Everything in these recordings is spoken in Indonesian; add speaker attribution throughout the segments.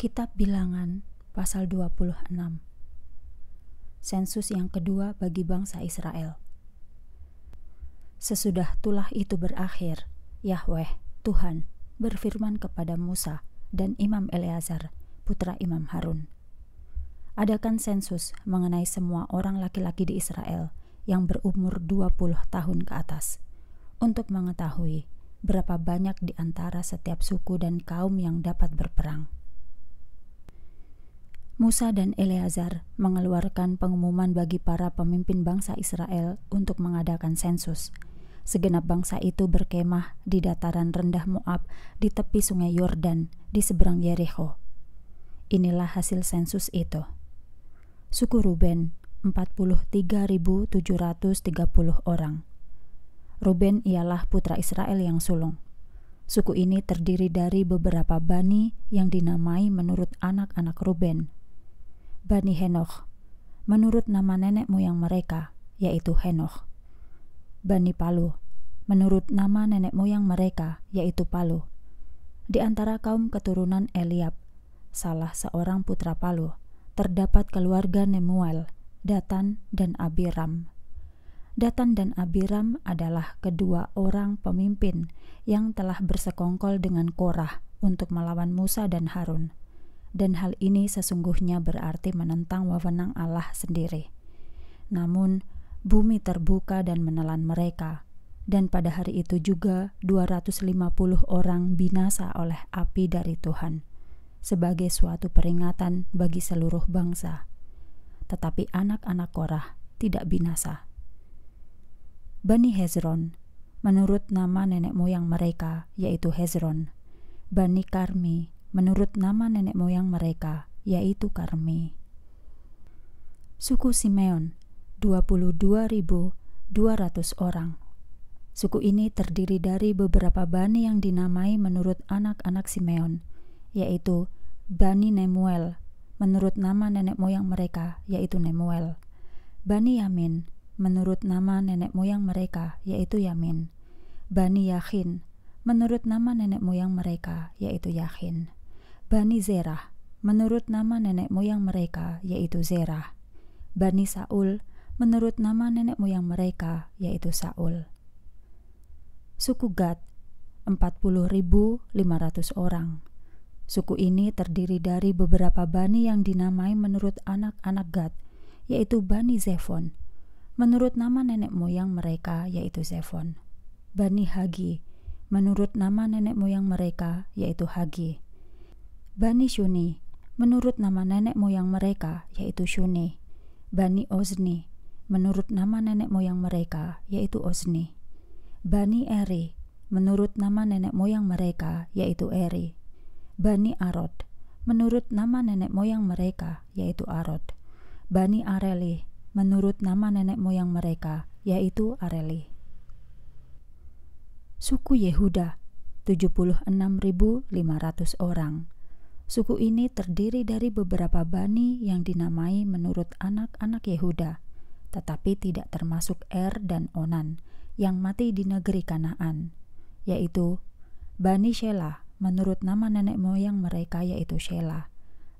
Speaker 1: Kitab Bilangan pasal 26. Sensus yang kedua bagi bangsa Israel. Sesudah tulah itu berakhir, Yahweh, Tuhan, berfirman kepada Musa dan Imam Eleazar, putra Imam Harun. Adakan sensus mengenai semua orang laki-laki di Israel yang berumur 20 tahun ke atas untuk mengetahui berapa banyak di antara setiap suku dan kaum yang dapat berperang Musa dan Eleazar mengeluarkan pengumuman bagi para pemimpin bangsa Israel untuk mengadakan sensus. Segenap bangsa itu berkemah di dataran rendah Moab di tepi sungai Yordan di seberang Yeriko. Inilah hasil sensus itu. Suku Ruben 43.730 orang. Ruben ialah putra Israel yang sulung. Suku ini terdiri dari beberapa bani yang dinamai menurut anak-anak Ruben, Bani Henoch, menurut nama nenek moyang mereka, yaitu Henoch. Bani Palu, menurut nama nenek moyang mereka, yaitu Palu. Di antara kaum keturunan Eliab, salah seorang putra Palu, terdapat keluarga Nemuel, Datan, dan Abiram. Datan dan Abiram adalah kedua orang pemimpin yang telah bersekongkol dengan Korah untuk melawan Musa dan Harun dan hal ini sesungguhnya berarti menentang wewenang Allah sendiri. Namun, bumi terbuka dan menelan mereka, dan pada hari itu juga 250 orang binasa oleh api dari Tuhan, sebagai suatu peringatan bagi seluruh bangsa. Tetapi anak-anak Korah tidak binasa. Bani Hezron, menurut nama nenek moyang mereka, yaitu Hezron, Bani Karmi, menurut nama nenek moyang mereka, yaitu Karmi. Suku Simeon, 22.200 orang. Suku ini terdiri dari beberapa bani yang dinamai menurut anak-anak Simeon, yaitu Bani Nemuel, menurut nama nenek moyang mereka, yaitu Nemuel. Bani Yamin, menurut nama nenek moyang mereka, yaitu Yamin. Bani Yakin, menurut nama nenek moyang mereka, yaitu Yakin. Bani Zerah, menurut nama nenek moyang mereka, yaitu Zerah. Bani Saul, menurut nama nenek moyang mereka, yaitu Saul. Suku Gad, 40.500 orang. Suku ini terdiri dari beberapa bani yang dinamai menurut anak-anak Gad, yaitu Bani Zefon. Menurut nama nenek moyang mereka, yaitu Zefon. Bani Hagi, menurut nama nenek moyang mereka, yaitu Hagi. Bani Shuni, menurut nama nenek moyang mereka, yaitu Shuni. Bani Ozni, menurut nama nenek moyang mereka, yaitu Ozni. Bani Eri, menurut nama nenek moyang mereka, yaitu Eri. Bani Arod, menurut nama nenek moyang mereka, yaitu Arod. Bani Areli, menurut nama nenek moyang mereka, yaitu Areli. Suku Yehuda, 76.500 orang. Suku ini terdiri dari beberapa bani yang dinamai menurut anak-anak Yehuda, tetapi tidak termasuk Er dan Onan yang mati di negeri Kanaan, yaitu Bani Shelah menurut nama nenek moyang mereka yaitu Shelah,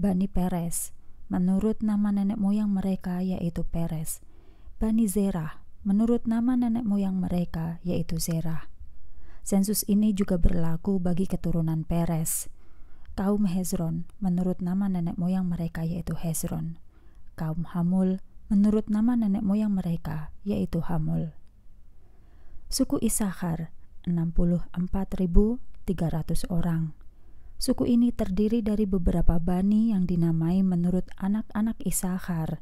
Speaker 1: Bani Peres menurut nama nenek moyang mereka yaitu Peres, Bani Zerah menurut nama nenek moyang mereka yaitu Zerah. Sensus ini juga berlaku bagi keturunan Peres, Kaum Hezron menurut nama nenek moyang mereka yaitu Hezron. Kaum Hamul menurut nama nenek moyang mereka yaitu Hamul. Suku Isahar 64.300 orang. Suku ini terdiri dari beberapa bani yang dinamai menurut anak-anak Isahar.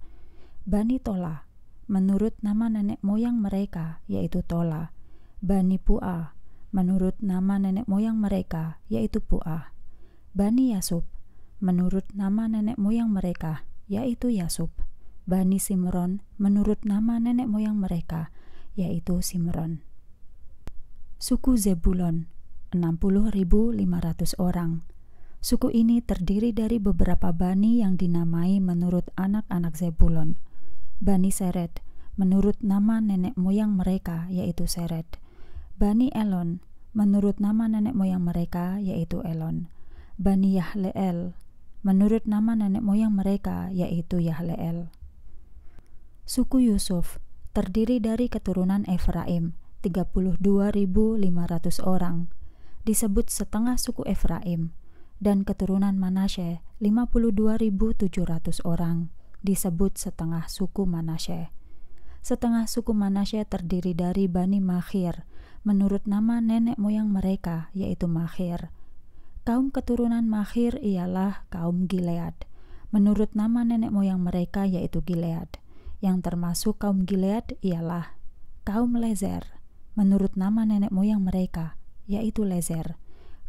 Speaker 1: Bani Tola menurut nama nenek moyang mereka yaitu Tola. Bani Pua menurut nama nenek moyang mereka yaitu Pua. Bani Yasub, menurut nama nenek moyang mereka, yaitu Yasub. Bani Simron, menurut nama nenek moyang mereka, yaitu Simron. Suku Zebulon, 60.500 orang. Suku ini terdiri dari beberapa bani yang dinamai menurut anak-anak Zebulon. Bani Seret, menurut nama nenek moyang mereka, yaitu Seret. Bani Elon, menurut nama nenek moyang mereka, yaitu Elon. Bani Yahleel menurut nama nenek moyang mereka yaitu Yahleel. Suku Yusuf terdiri dari keturunan Efraim 32.500 orang disebut setengah suku Efraim dan keturunan Manasye 52.700 orang disebut setengah suku Manasye. Setengah suku Manasye terdiri dari Bani Mahir menurut nama nenek moyang mereka yaitu Mahir Kaum keturunan Mahir ialah kaum Gilead. Menurut nama nenek moyang mereka yaitu Gilead. Yang termasuk kaum Gilead ialah kaum Lezer. Menurut nama nenek moyang mereka yaitu Lezer.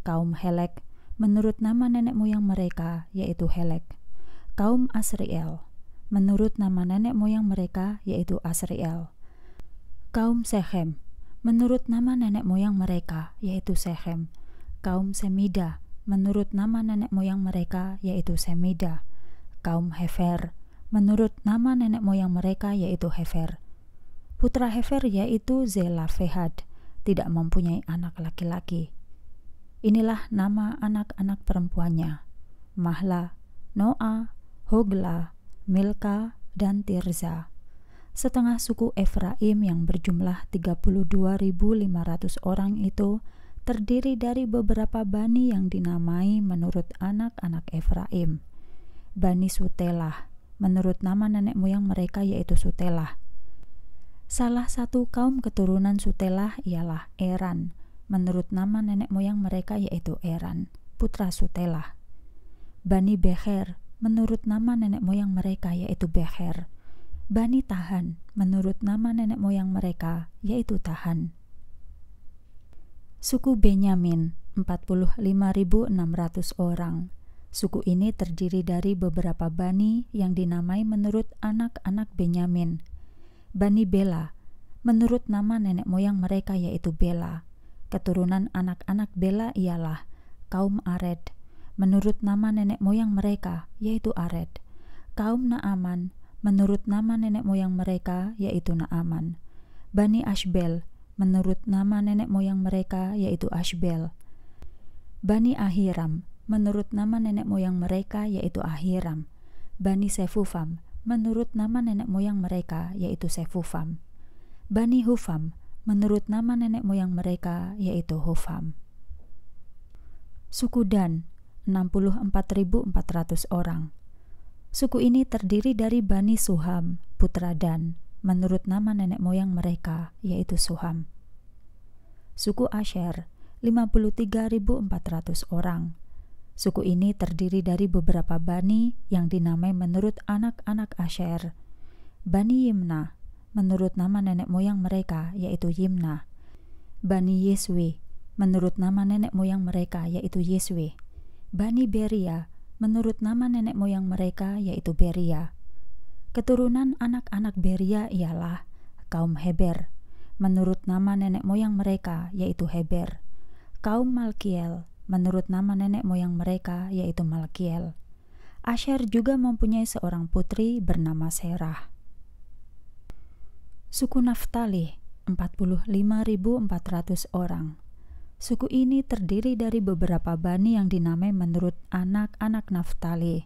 Speaker 1: Kaum Helek. Menurut nama nenek moyang mereka yaitu Helek. Kaum Asriel. Menurut nama nenek moyang mereka yaitu Asriel. Kaum Sehem, Menurut nama nenek moyang mereka yaitu Sehem. Kaum Semida menurut nama nenek moyang mereka yaitu Semida, kaum Hefer, menurut nama nenek moyang mereka yaitu Hefer. Putra Hefer yaitu Zelafehad, tidak mempunyai anak laki-laki. Inilah nama anak-anak perempuannya, Mahla, Noa, Hogla, Milka, dan Tirza. Setengah suku Efraim yang berjumlah 32.500 orang itu terdiri dari beberapa bani yang dinamai menurut anak-anak Efraim. Bani Sutelah, menurut nama nenek moyang mereka yaitu Sutelah. Salah satu kaum keturunan Sutelah ialah Eran, menurut nama nenek moyang mereka yaitu Eran, putra Sutelah. Bani Beher, menurut nama nenek moyang mereka yaitu Beher. Bani Tahan, menurut nama nenek moyang mereka yaitu Tahan. Suku Benyamin 45.600 orang. Suku ini terdiri dari beberapa bani yang dinamai menurut anak-anak Benyamin. Bani Bela, menurut nama nenek moyang mereka yaitu Bela. Keturunan anak-anak Bela ialah kaum Ared, menurut nama nenek moyang mereka yaitu Ared. Kaum Naaman, menurut nama nenek moyang mereka yaitu Naaman. Bani Ashbel, menurut nama nenek moyang mereka yaitu Ashbel. Bani Ahiram menurut nama nenek moyang mereka yaitu Ahiram. Bani Sefufam menurut nama nenek moyang mereka yaitu Sefufam. Bani Hufam menurut nama nenek moyang mereka yaitu Hufam. Suku Dan 64.400 orang. Suku ini terdiri dari Bani Suham, putra Dan, menurut nama nenek moyang mereka, yaitu Suham. Suku Asher, 53.400 orang. Suku ini terdiri dari beberapa bani yang dinamai menurut anak-anak Asher. Bani Yimna, menurut nama nenek moyang mereka, yaitu Yimna. Bani Yeswe, menurut nama nenek moyang mereka, yaitu Yeswe. Bani Beria, menurut nama nenek moyang mereka, yaitu Beria. Keturunan anak-anak Beria ialah kaum Heber, menurut nama nenek moyang mereka, yaitu Heber. Kaum Malkiel, menurut nama nenek moyang mereka, yaitu Malkiel. Asher juga mempunyai seorang putri bernama Serah. Suku Naftali, 45.400 orang. Suku ini terdiri dari beberapa bani yang dinamai menurut anak-anak Naftali,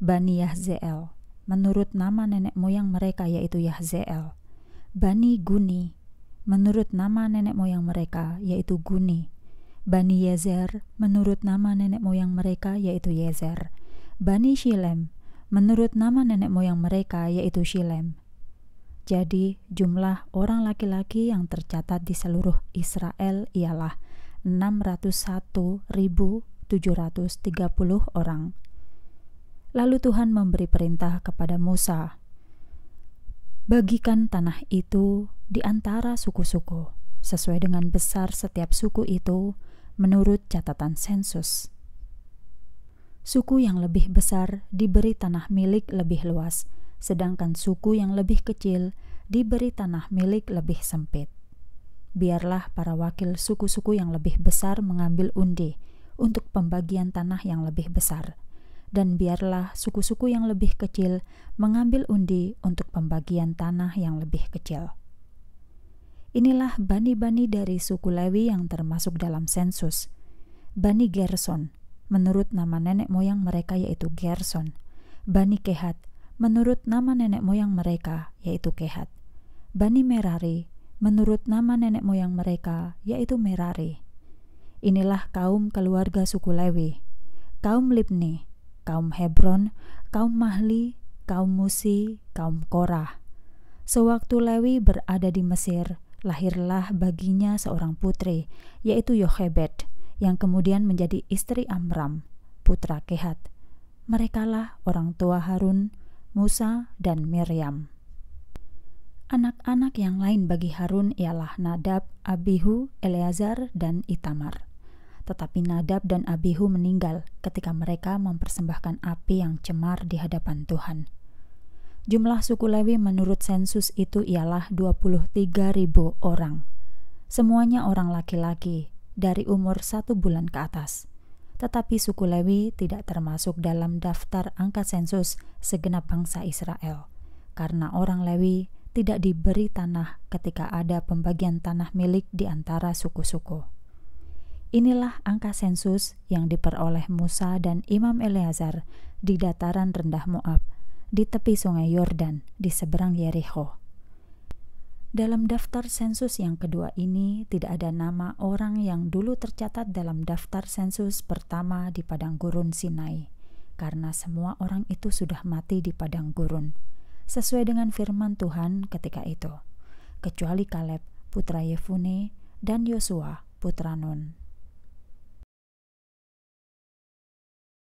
Speaker 1: Bani Yahzeel, menurut nama nenek moyang mereka yaitu Yahzeel, Bani Guni, menurut nama nenek moyang mereka yaitu Guni, Bani Yezer, menurut nama nenek moyang mereka yaitu Yezer, Bani Shilem, menurut nama nenek moyang mereka yaitu Shilem. Jadi jumlah orang laki-laki yang tercatat di seluruh Israel ialah 601.730 orang Lalu Tuhan memberi perintah kepada Musa, "Bagikan tanah itu di antara suku-suku, sesuai dengan besar setiap suku itu menurut catatan sensus." Suku yang lebih besar diberi tanah milik lebih luas, sedangkan suku yang lebih kecil diberi tanah milik lebih sempit. Biarlah para wakil suku-suku yang lebih besar mengambil undi untuk pembagian tanah yang lebih besar dan biarlah suku-suku yang lebih kecil mengambil undi untuk pembagian tanah yang lebih kecil. Inilah bani-bani dari suku Lewi yang termasuk dalam sensus. Bani Gerson, menurut nama nenek moyang mereka yaitu Gerson. Bani Kehat, menurut nama nenek moyang mereka yaitu Kehat. Bani Merari, menurut nama nenek moyang mereka yaitu Merari. Inilah kaum keluarga suku Lewi. Kaum Libni, kaum Hebron, kaum Mahli, kaum Musi, kaum Korah. Sewaktu Lewi berada di Mesir, lahirlah baginya seorang putri, yaitu Yochebed, yang kemudian menjadi istri Amram, putra Kehat. Merekalah orang tua Harun, Musa, dan Miriam. Anak-anak yang lain bagi Harun ialah Nadab, Abihu, Eleazar, dan Itamar. Tetapi Nadab dan Abihu meninggal ketika mereka mempersembahkan api yang cemar di hadapan Tuhan. Jumlah suku Lewi menurut sensus itu ialah 23.000 orang. Semuanya orang laki-laki dari umur satu bulan ke atas. Tetapi suku Lewi tidak termasuk dalam daftar angka sensus segenap bangsa Israel, karena orang Lewi tidak diberi tanah ketika ada pembagian tanah milik di antara suku-suku. Inilah angka sensus yang diperoleh Musa dan Imam Eleazar di dataran rendah Moab, di tepi sungai Yordan, di seberang Yeriko. Dalam daftar sensus yang kedua ini, tidak ada nama orang yang dulu tercatat dalam daftar sensus pertama di padang gurun Sinai, karena semua orang itu sudah mati di padang gurun, sesuai dengan firman Tuhan ketika itu, kecuali Kaleb, putra Yefune, dan Yosua, putra Nun.